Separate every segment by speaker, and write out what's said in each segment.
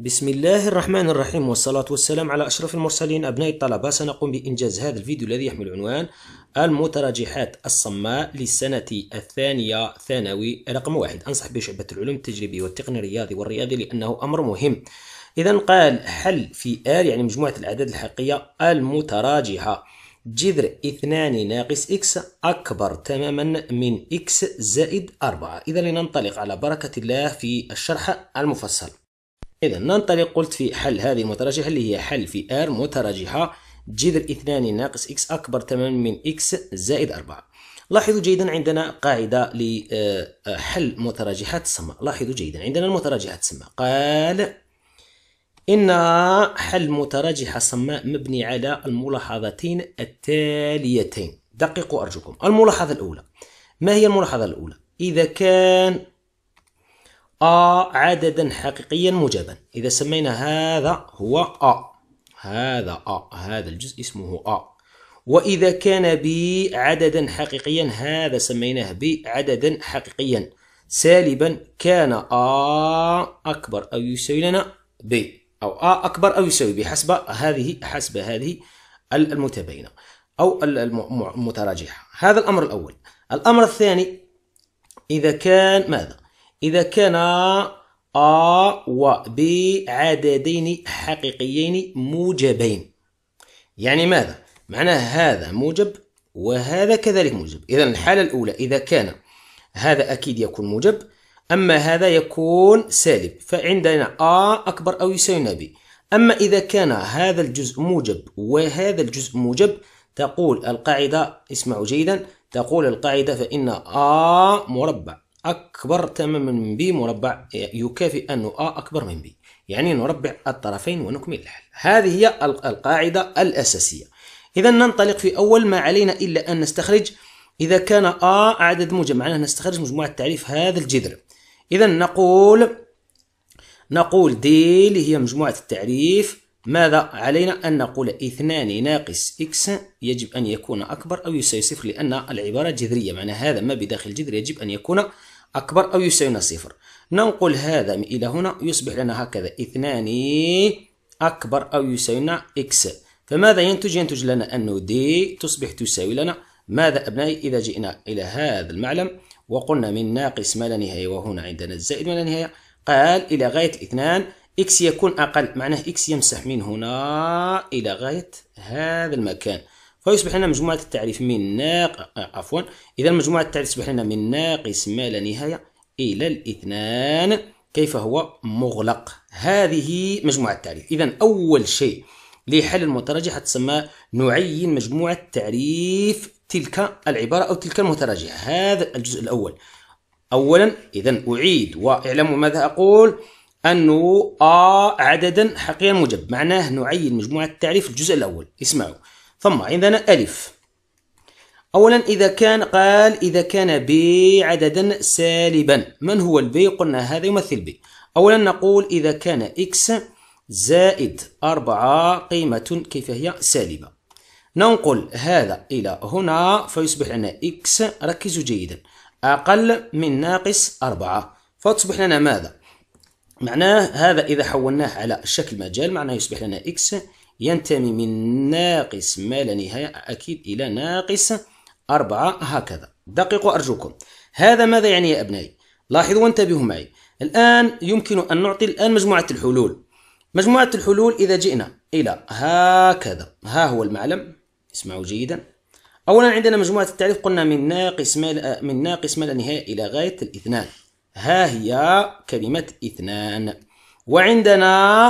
Speaker 1: بسم الله الرحمن الرحيم والصلاة والسلام على أشرف المرسلين أبناء الطلبة سنقوم بإنجاز هذا الفيديو الذي يحمل عنوان المتراجحات الصماء للسنة الثانية ثانوي رقم واحد أنصح بشعبة العلوم التجريبي والتقني الرياضي والرياضي لأنه أمر مهم إذا قال حل في آل يعني مجموعة الأعداد الحقيقية المتراجحة جذر اثنان ناقص إكس أكبر تماما من إكس زائد أربعة إذا لننطلق على بركة الله في الشرح المفصل إذا ننطلق قلت في حل هذه المتراجحة اللي هي حل في R متراجحة جذر 2 ناقص X أكبر تماما من X زائد 4 لاحظوا جيدا عندنا قاعدة لحل آه، آه، متراجحات السماء لاحظوا جيدا عندنا المتراجحات السماء قال إن حل متراجحة السماء مبني على الملاحظتين التاليتين دققوا أرجوكم الملاحظة الأولى ما هي الملاحظة الأولى؟ إذا كان آ عددا حقيقيا موجبا إذا سمينا هذا هو آ هذا آ هذا الجزء اسمه آ وإذا كان ب عددا حقيقيا هذا سميناه ب عددا حقيقيا سالبا كان آ أكبر أو يساوي لنا ب أو آ أكبر أو يساوي ب حسب هذه حسب هذه المتباينة أو المتراجحة هذا الأمر الأول الأمر الثاني إذا كان ماذا إذا كان A و B عددين حقيقيين موجبين يعني ماذا؟ معناه هذا موجب وهذا كذلك موجب إذا الحالة الأولى إذا كان هذا أكيد يكون موجب أما هذا يكون سالب فعندنا A أكبر أو يساوي B أما إذا كان هذا الجزء موجب وهذا الجزء موجب تقول القاعدة اسمعوا جيدا تقول القاعدة فإن A مربع أكبر تماما من بي مربع يكافئ أن أ أكبر من بي يعني نربع الطرفين ونكمل الحل هذه هي القاعدة الأساسية إذا ننطلق في أول ما علينا إلا أن نستخرج إذا كان أ عدد موجب معناه نستخرج مجموعة تعريف هذا الجذر إذا نقول نقول دي اللي هي مجموعة التعريف ماذا علينا أن نقول اثنان ناقص إكس يجب أن يكون أكبر أو يساوي صفر لأن العبارة جذرية معنى هذا ما بداخل الجذر يجب أن يكون أكبر أو يساوي صفر ننقل هذا إلى هنا يصبح لنا هكذا اثنان أكبر أو يساوي إكس فماذا ينتج؟ ينتج لنا أن دي تصبح تساوي لنا ماذا أبنائي إذا جئنا إلى هذا المعلم وقلنا من ناقص ما لا نهاية وهنا عندنا الزائد ما لا نهاية قال إلى غاية الاثنان إكس يكون أقل معناه إكس يمسح من هنا إلى غاية هذا المكان فيصبح لنا مجموعة التعريف من ناق آه، عفوا إذا مجموعة التعريف تصبح لنا من ناقص ما لا نهاية إلى الاثنان كيف هو مغلق هذه مجموعة التعريف إذا أول شيء لحل المتراجع تسمى نعين مجموعة تعريف تلك العبارة أو تلك المتراجعة هذا الجزء الأول أولا إذا أعيد واعلموا ماذا أقول أنه آ عددا حقيا موجب معناه نعين مجموعة التعريف الجزء الأول اسمعوا ثم عندنا ألف أولا إذا كان قال إذا كان بي عددا سالبا من هو البي قلنا هذا يمثل بي أولا نقول إذا كان إكس زائد أربعة قيمة كيف هي سالبة ننقل هذا إلى هنا فيصبح لنا إكس ركزوا جيدا أقل من ناقص أربعة فتصبح لنا ماذا معناه هذا إذا حولناه على شكل مجال معناه يصبح لنا إكس ينتمي من ناقص ما لا نهاية أكيد إلى ناقص أربعة هكذا دققوا أرجوكم هذا ماذا يعني يا أبنائي لاحظوا وانتبهوا معي الآن يمكن أن نعطي الآن مجموعة الحلول مجموعة الحلول إذا جئنا إلى هكذا ها هو المعلم اسمعوا جيدا أولا عندنا مجموعة التعريف قلنا من ناقص ما من ناقص ما لا نهاية إلى غاية الاثنان ها هي كلمة اثنان وعندنا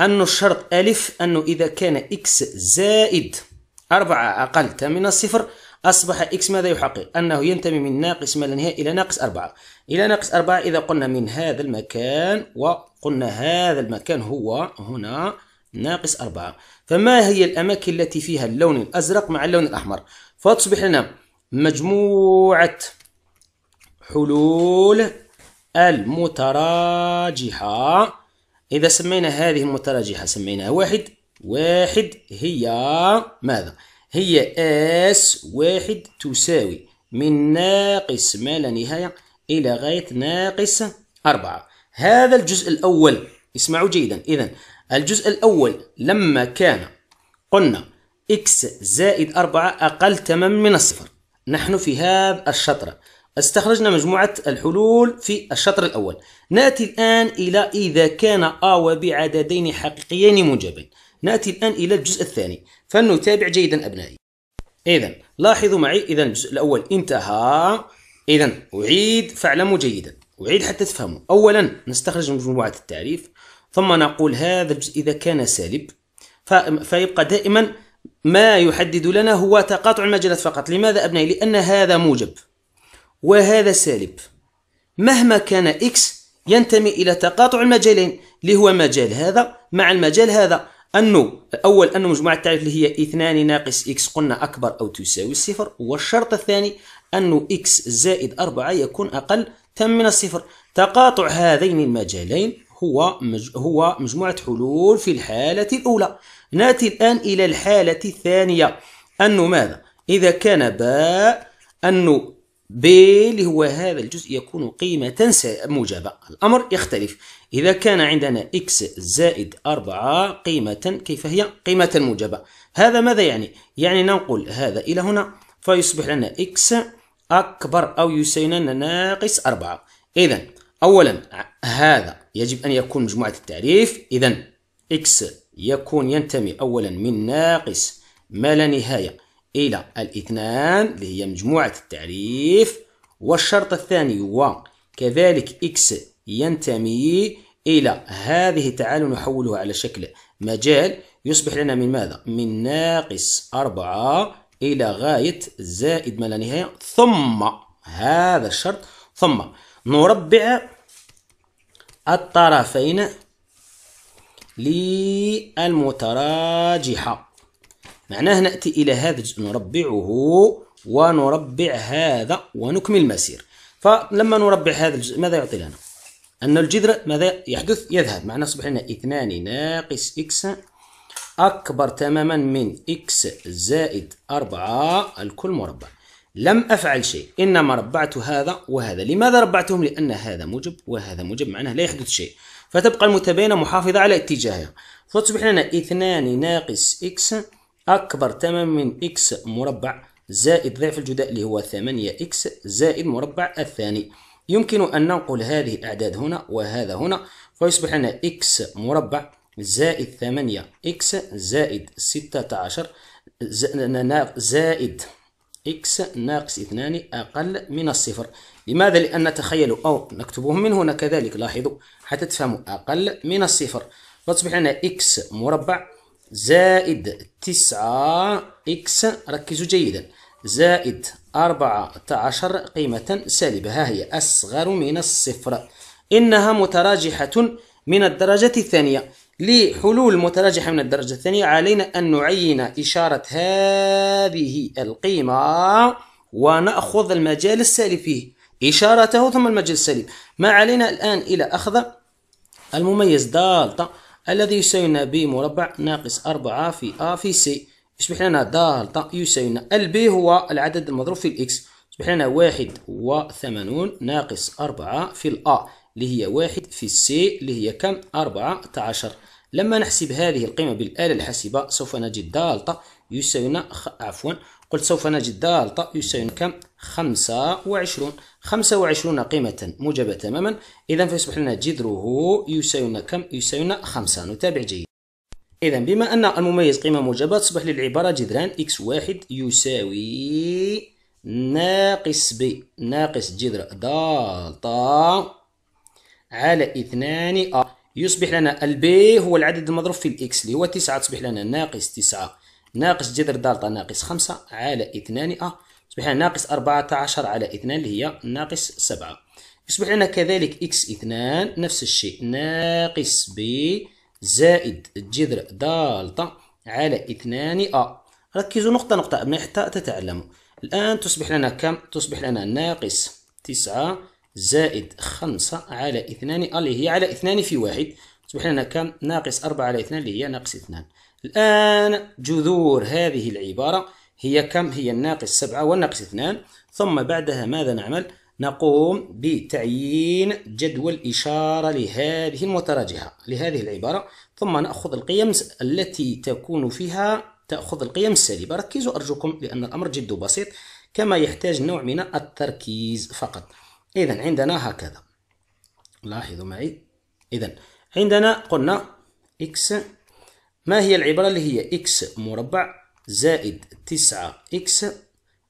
Speaker 1: أن الشرط ألف أنه إذا كان إكس زائد أربعة أقل من الصفر أصبح إكس ماذا يحقق؟ أنه ينتمي من ناقص ما لا نهاية إلى ناقص أربعة إلى ناقص أربعة إذا قلنا من هذا المكان وقلنا هذا المكان هو هنا ناقص أربعة فما هي الأماكن التي فيها اللون الأزرق مع اللون الأحمر؟ فتصبح لنا مجموعة حلول المتراجحة إذا سمينا هذه المتراجحة سميناها واحد واحد هي ماذا؟ هي اس واحد تساوي من ناقص ما لا نهاية إلى غاية ناقص أربعة هذا الجزء الأول اسمعوا جيدا إذا الجزء الأول لما كان قلنا x زائد أربعة أقل تماما من الصفر نحن في هذا الشطر استخرجنا مجموعة الحلول في الشطر الأول نأتي الآن إلى إذا كان أ وبعددين حقيقيين موجبين نأتي الآن إلى الجزء الثاني فلنتابع جيدا أبنائي إذا لاحظوا معي إذا الجزء الأول انتهى إذا أعيد فاعلموا جيدا أعيد حتى تفهموا أولا نستخرج مجموعة التعريف ثم نقول هذا الجزء إذا كان سالب فيبقى دائما ما يحدد لنا هو تقاطع المجالات فقط لماذا أبنائي؟ لأن هذا موجب وهذا سالب مهما كان إكس ينتمي إلى تقاطع المجالين اللي هو مجال هذا مع المجال هذا أنه أول أن مجموعة التعريف اللي هي اثنان ناقص إكس قلنا أكبر أو تساوي الصفر والشرط الثاني أنه إكس زائد أربعة يكون أقل تم من الصفر تقاطع هذين المجالين هو مج... هو مجموعة حلول في الحالة الأولى نأتي الآن إلى الحالة الثانية أنه ماذا؟ إذا كان باء أنه ب اللي هو هذا الجزء يكون قيمة موجبة الأمر يختلف إذا كان عندنا x زائد 4 قيمة كيف هي قيمة موجبة هذا ماذا يعني يعني ننقل هذا إلى هنا فيصبح لنا x أكبر أو يساوي لنا ناقص 4 إذا أولا هذا يجب أن يكون مجموعة التعريف إذا x يكون ينتمي أولا من ناقص ما لا نهاية إلى الاثنان اللي هي مجموعة التعريف والشرط الثاني وكذلك إكس ينتمي إلى هذه تعالوا نحولها على شكل مجال يصبح لنا من ماذا؟ من ناقص أربعة إلى غاية زائد ما لا نهاية ثم هذا الشرط ثم نربع الطرفين للمتراجحة معناه نأتي إلى هذا الجزء نربعه ونربع هذا ونكمل المسير فلما نربع هذا الجزء ماذا يعطي لنا؟ أن الجذر ماذا يحدث؟ يذهب معناه اصبح لنا 2 ناقص إكس أكبر تماما من إكس زائد 4 الكل مربع لم أفعل شيء إنما ربعت هذا وهذا لماذا ربعتهم؟ لأن هذا موجب وهذا موجب معناه لا يحدث شيء فتبقى المتباينة محافظة على اتجاهها فتصبح لنا 2 ناقص إكس أكبر تماما من إكس مربع زائد ضعف الجداء اللي هو 8 إكس زائد مربع الثاني يمكن أن ننقل هذه الأعداد هنا وهذا هنا فيصبح لنا إكس مربع زائد 8 إكس زائد 16 زائد إكس ناقص 2 أقل من الصفر لماذا؟ لأن نتخيل أو نكتبهم من هنا كذلك لاحظوا حتى تفهموا أقل من الصفر فتصبح لنا إكس مربع زائد تسعة إكس ركزوا جيدا زائد أربعة عشر قيمة سالبة ها هي أصغر من الصفر إنها متراجحة من الدرجة الثانية لحلول متراجحة من الدرجة الثانية علينا أن نعين إشارة هذه القيمة ونأخذ المجال السالب فيه إشارته ثم المجال السالب ما علينا الآن إلى أخذ المميز دالتا الذي يساوينا بي مربع ناقص أربعة في أ في سي يصبح لنا دالتا يساوينا البي هو العدد المضروب في الإكس يصبح لنا واحد وثمانون ناقص أربعة في الأ اللي هي واحد في السي اللي هي كم أربعة عشر لما نحسب هذه القيمة بالآلة الحاسبة سوف نجد دالتا يساوينا عفوا قلت سوف نجد دالتا يساوينا كم خمسة وعشرون خمسة وعشرون قيمة موجبة تماما إذا فيصبح لنا جذره يساوينا كم؟ يساوينا خمسة نتابع جيد إذا بما أن المميز قيمة موجبة تصبح للعبارة جذران إكس واحد يساوي ناقص ب ناقص جذر دالتا على اثنان أ يصبح لنا البي هو العدد المضروب في الإكس اللي هو تسعة تصبح لنا ناقص تسعة ناقص جذر دالتا ناقص خمسة على اثنان أ يصبح لنا ناقص 14 على 2 اللي هي ناقص 7 يصبح لنا كذلك x 2 نفس الشيء ناقص ب زائد جذر دالتا على 2 a ركزوا نقطة نقطة أبناء حتى تتعلموا الآن تصبح لنا كم؟ تصبح لنا ناقص 9 زائد 5 على 2 a اللي هي على 2 في 1 تصبح لنا كم؟ ناقص 4 على 2 اللي هي ناقص 2 الآن جذور هذه العبارة هي كم هي الناقص سبعة والناقص اثنان ثم بعدها ماذا نعمل نقوم بتعيين جدول إشارة لهذه المتراجعة لهذه العبارة ثم نأخذ القيم التي تكون فيها تأخذ القيم السالبة ركزوا أرجوكم لأن الأمر جد بسيط كما يحتاج نوع من التركيز فقط إذا عندنا هكذا لاحظوا معي إذا عندنا قلنا إكس ما هي العبارة اللي هي إكس مربع زائد تسعة إكس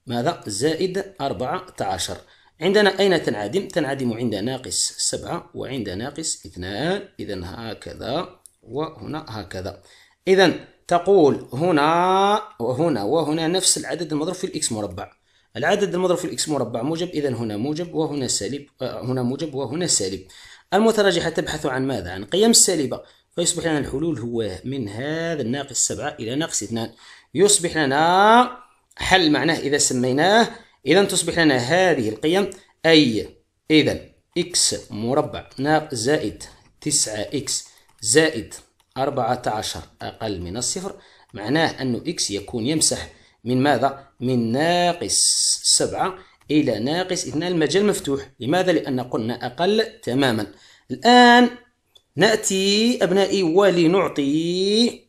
Speaker 1: ماذا زائد أربعة عشر عندنا أين تنعدم تنعدم عند ناقص سبعة وعند ناقص اثنان إذا هكذا وهنا هكذا إذا تقول هنا وهنا وهنا نفس العدد المضروب في الإكس مربع العدد المضروب في الإكس مربع موجب إذا هنا موجب وهنا سالب آه، هنا موجب وهنا سالب المتراجحة تبحث عن ماذا؟ عن قيم السالبة فيصبح لنا الحلول هو من هذا الناقص سبعة إلى ناقص اثنان يصبح لنا حل معناه إذا سميناه إذا تصبح لنا هذه القيم أي إذا إكس مربع زائد 9 إكس زائد 14 أقل من الصفر معناه أن إكس يكون يمسح من ماذا؟ من ناقص 7 إلى ناقص 2 المجال مفتوح لماذا؟ لأن قلنا أقل تماما الآن نأتي أبنائي ولنعطي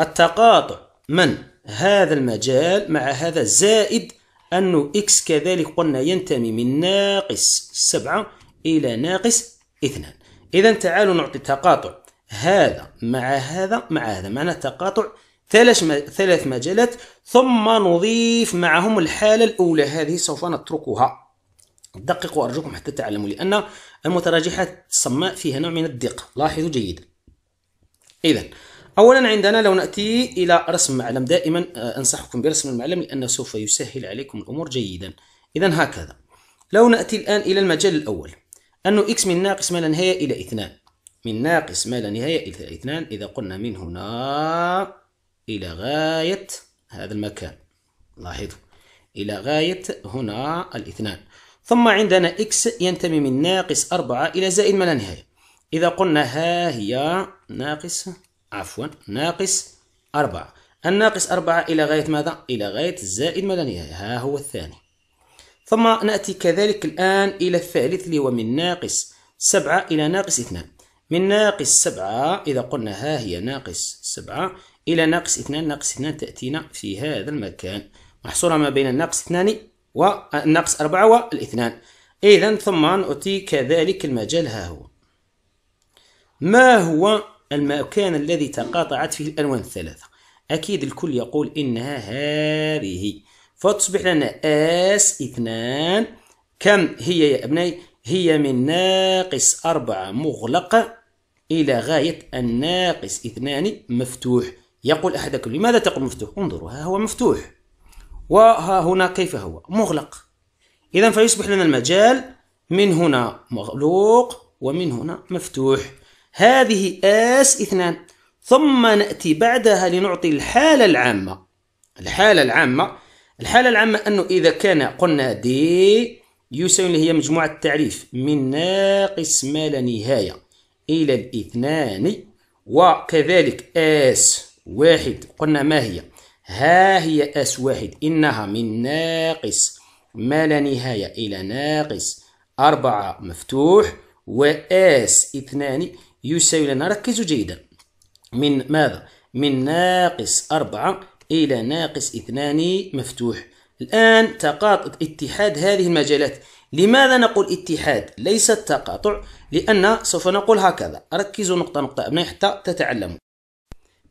Speaker 1: التقاطع من هذا المجال مع هذا زائد أنه إكس كذلك قلنا ينتمي من ناقص سبعة إلى ناقص اثنان إذا تعالوا نعطي تقاطع هذا مع هذا مع هذا معنى تقاطع ثلاث ثلاث مجالات ثم نضيف معهم الحالة الأولى هذه سوف نتركها دققوا أرجوكم حتى تعلموا لأن المتراجحات الصماء فيها نوع من الدقة لاحظوا جيدا إذا اولا عندنا لو ناتي الى رسم معلم دائما آه، انصحكم برسم المعلم لانه سوف يسهل عليكم الامور جيدا اذا هكذا لو ناتي الان الى المجال الاول انه اكس من ناقص ما لا نهايه الى اثنان من ناقص ما لا نهايه الى اثنان اذا قلنا من هنا الى غايه هذا المكان لاحظوا الى غايه هنا الاثنان ثم عندنا اكس ينتمي من ناقص أربعة إلى زائد ما لا نهاية إذا قلنا ها هي ناقص عفوا ناقص أربعة الناقص أربعة إلى غاية ماذا؟ إلى غاية الزائد لا نهاية ها هو الثاني ثم نأتي كذلك الآن إلى الثالث اللي هو من ناقص سبعة إلى ناقص اثنان من ناقص سبعة إذا قلنا ها هي ناقص سبعة إلى ناقص اثنان ناقص اثنان تأتينا في هذا المكان محصورة ما بين الناقص اثنان والناقص أربعة والاثنان إذا ثم نأتي كذلك المجال ها هو ما هو المكان الذي تقاطعت فيه الألوان الثلاثة أكيد الكل يقول إنها هذه فتصبح لنا آس اثنان كم هي يا أبنائي هي من ناقص أربعة مغلقة إلى غاية الناقص اثنان مفتوح يقول أحدكم لماذا تقول مفتوح انظروا ها هو مفتوح وها هنا كيف هو مغلق إذا فيصبح لنا المجال من هنا مغلوق ومن هنا مفتوح هذه آس اثنان ثم نأتي بعدها لنعطي الحالة العامة الحالة العامة الحالة العامة أنه إذا كان قلنا دي يساوي هي مجموعة التعريف من ناقص ما لا نهاية إلى الاثنان وكذلك آس واحد قلنا ما هي ها هي آس واحد إنها من ناقص ما لا نهاية إلى ناقص أربعة مفتوح وآس اثنان يساوي لنا ركزوا جيدا من ماذا؟ من ناقص أربعة إلى ناقص اثنان مفتوح الآن تقاطع اتحاد هذه المجالات لماذا نقول اتحاد ليس التقاطع لأن سوف نقول هكذا ركزوا نقطة نقطة أبنائي حتى تتعلموا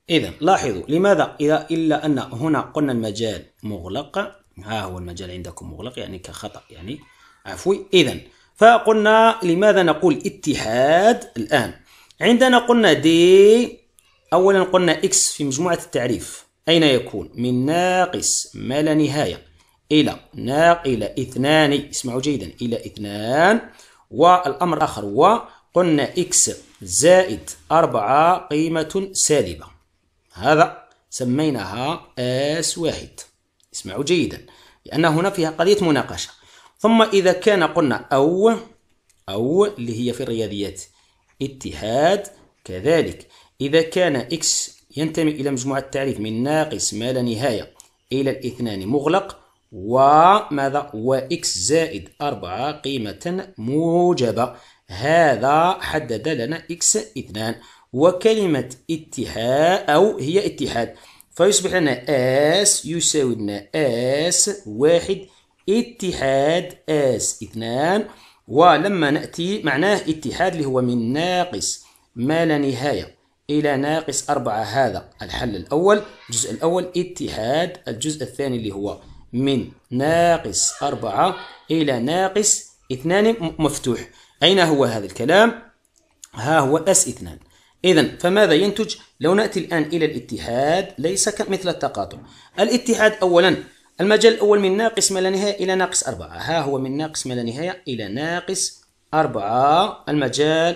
Speaker 1: إذا لاحظوا لماذا إذا إلا أن هنا قلنا المجال مغلق ها هو المجال عندكم مغلق يعني كخطأ يعني عفوي إذا فقلنا لماذا نقول اتحاد الآن عندنا قلنا دي أولا قلنا إكس في مجموعة التعريف أين يكون من ناقص ما لا نهاية إلى ناق إلى اثنان اسمعوا جيدا إلى اثنان والأمر آخر قلنا إكس زائد أربعة قيمة سالبة هذا سميناها اس واحد اسمعوا جيدا لأن هنا فيها قضية مناقشة ثم إذا كان قلنا أو أو اللي هي في الرياضيات اتحاد كذلك إذا كان x ينتمي إلى مجموعة التعريف من ناقص ما لا نهاية إلى الاثنان مغلق وماذا وإكس زائد أربعة قيمة موجبة هذا حدد لنا إكس اثنان وكلمة اتحاد أو هي اتحاد فيصبح لنا اس يساوي لنا اس واحد اتحاد اس اثنان ولما نأتي معناه اتحاد اللي هو من ناقص ما لا نهاية إلى ناقص أربعة هذا الحل الأول الجزء الأول اتحاد الجزء الثاني اللي هو من ناقص أربعة إلى ناقص اثنان مفتوح أين هو هذا الكلام؟ ها هو أس اثنان إذا فماذا ينتج؟ لو نأتي الآن إلى الاتحاد ليس مثل التقاطع الاتحاد أولا المجال الأول من ناقص ما لا نهاية إلى ناقص أربعة ها هو من ناقص ما لا نهاية إلى ناقص أربعة المجال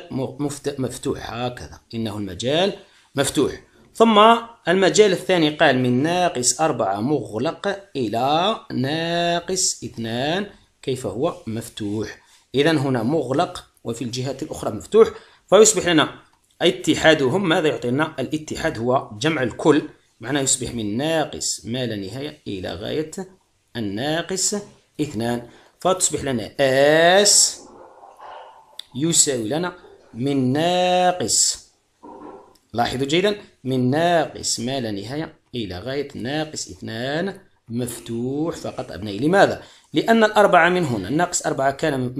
Speaker 1: مفتوح هكذا إنه المجال مفتوح ثم المجال الثاني قال من ناقص أربعة مغلق إلى ناقص اثنان كيف هو مفتوح إذا هنا مغلق وفي الجهات الأخرى مفتوح فيصبح لنا اتحادهم ماذا يعطينا الاتحاد هو جمع الكل معناه يصبح من ناقص ما لا نهاية إلى غاية الناقص اثنان فتصبح لنا اس يساوي لنا من ناقص لاحظوا جيدا من ناقص ما لا نهاية إلى غاية ناقص اثنان مفتوح فقط أبنائي لماذا؟ لأن الأربعة من هنا ناقص أربعة كان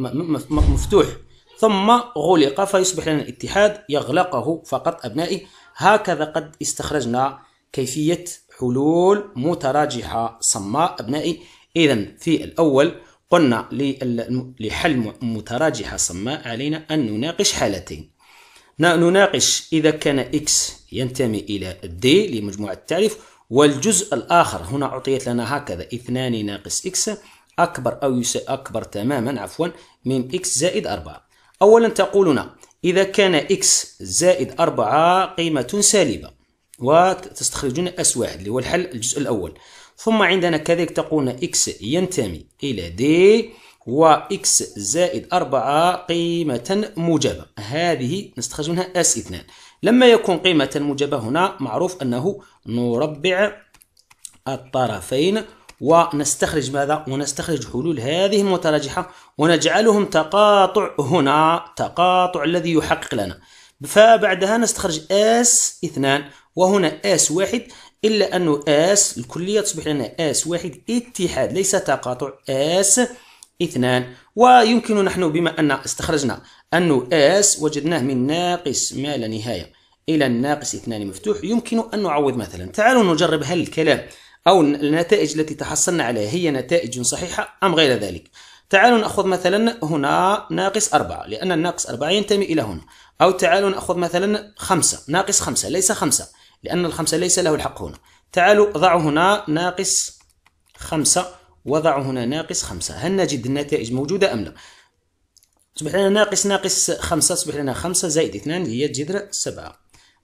Speaker 1: مفتوح ثم غلق فيصبح لنا الاتحاد يغلقه فقط أبنائي هكذا قد استخرجنا كيفية حلول متراجحة صماء أبنائي إذا في الأول قلنا لحل متراجحة صماء علينا أن نناقش حالتين نناقش إذا كان X ينتمي إلى D لمجموعة التعريف والجزء الآخر هنا أعطيت لنا هكذا اثنان ناقص X أكبر أو أكبر تماما عفوا من X زائد أربعة أولا تقولنا إذا كان X زائد أربعة قيمة سالبة وتستخرجون اس 1 اللي هو الحل الجزء الأول ثم عندنا كذلك تقولنا اكس ينتمي إلى و وإكس زائد 4 قيمة موجبة هذه نستخرج منها اس 2 لما يكون قيمة موجبة هنا معروف أنه نربع الطرفين ونستخرج ماذا؟ ونستخرج حلول هذه المتراجحة ونجعلهم تقاطع هنا تقاطع الذي يحقق لنا فبعدها نستخرج اس اثنان وهنا اس واحد إلا أنه اس الكلية تصبح لنا اس واحد اتحاد ليس تقاطع اس اثنان ويمكن نحن بما أن استخرجنا أنه اس وجدناه من ناقص ما لا نهاية إلى الناقص اثنان مفتوح يمكن أن نعوض مثلا تعالوا نجرب هل الكلام أو النتائج التي تحصلنا عليها هي نتائج صحيحة أم غير ذلك تعالوا نأخذ مثلا هنا ناقص أربعة لأن الناقص أربعة ينتمي إلى هنا أو تعالوا نأخذ مثلا خمسة ناقص خمسة ليس خمسة لأن الخمسة ليس له الحق هنا تعالوا ضعوا هنا ناقص خمسة وضعوا هنا ناقص خمسة هل نجد النتائج موجودة أم لا أصبح لنا ناقص ناقص خمسة أصبح لنا خمسة زائد اثنان هي جذر سبعة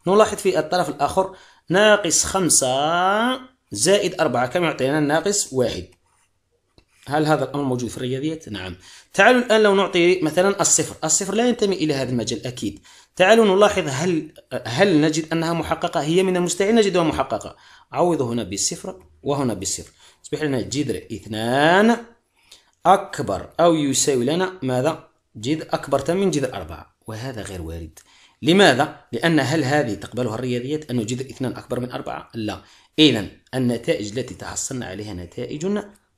Speaker 1: نلاحظ في الطرف الآخر ناقص خمسة زائد أربعة كم يعطينا ناقص واحد هل هذا الأمر موجود في الرياضيات؟ نعم تعالوا الآن لو نعطي مثلا الصفر الصفر لا ينتمي إلى هذا المجال أكيد تعالوا نلاحظ هل هل نجد انها محققه هي من المستحيل نجدها محققه عوض هنا بالصفر وهنا بالصفر يصبح لنا جذر اثنان اكبر او يساوي لنا ماذا جذر اكبر من جذر اربعه وهذا غير وارد لماذا؟ لأن هل هذه تقبلها الرياضيات أن جذر اثنان أكبر من أربعة؟ لا إذا النتائج التي تحصلنا عليها نتائج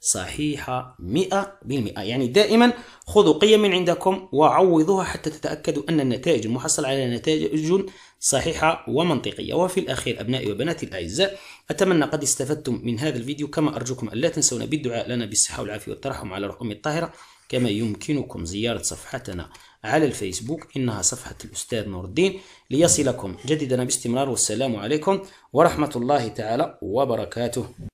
Speaker 1: صحيحة 100% يعني دائما خذوا قيم من عندكم وعوضوها حتى تتأكدوا أن النتائج المحصلة على نتائج صحيحة ومنطقية وفي الأخير أبنائي وبناتي الأعزاء أتمنى قد استفدتم من هذا الفيديو كما أرجوكم ألا تنسونا بالدعاء لنا بالصحة والعافية والترحم على روح أمي الطاهرة كما يمكنكم زيارة صفحتنا على الفيسبوك إنها صفحة الأستاذ نور الدين ليصلكم جديدنا باستمرار والسلام عليكم ورحمة الله تعالى وبركاته